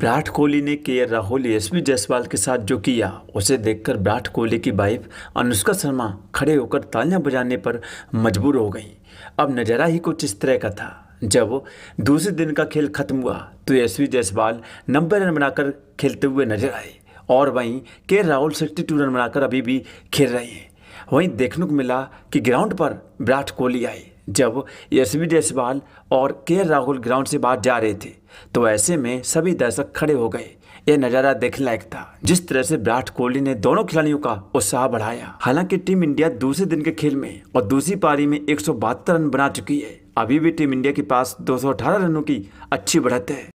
विराट कोहली ने के राहुल यशवी जायसवाल के साथ जो किया उसे देखकर विराट कोहली की वाइफ अनुष्का शर्मा खड़े होकर तालियां बजाने पर मजबूर हो गई अब नज़ारा ही कुछ इस तरह का था जब दूसरे दिन का खेल खत्म हुआ तो यशवी जायसवाल नब्बे रन बनाकर खेलते हुए नजर आए और वहीं के राहुल सिक्सटी टू रन बनाकर अभी भी खेल रहे हैं वहीं देखने को मिला कि ग्राउंड पर विराट कोहली आए जब यशवी जायसवाल और के राहुल ग्राउंड से बाहर जा रहे थे तो ऐसे में सभी दर्शक खड़े हो गए यह नज़ारा देखने लायक था जिस तरह से विराट कोहली ने दोनों खिलाड़ियों का उत्साह बढ़ाया हालांकि टीम इंडिया दूसरे दिन के खेल में और दूसरी पारी में एक रन बना चुकी है अभी भी टीम इंडिया के पास दो रनों की अच्छी बढ़त है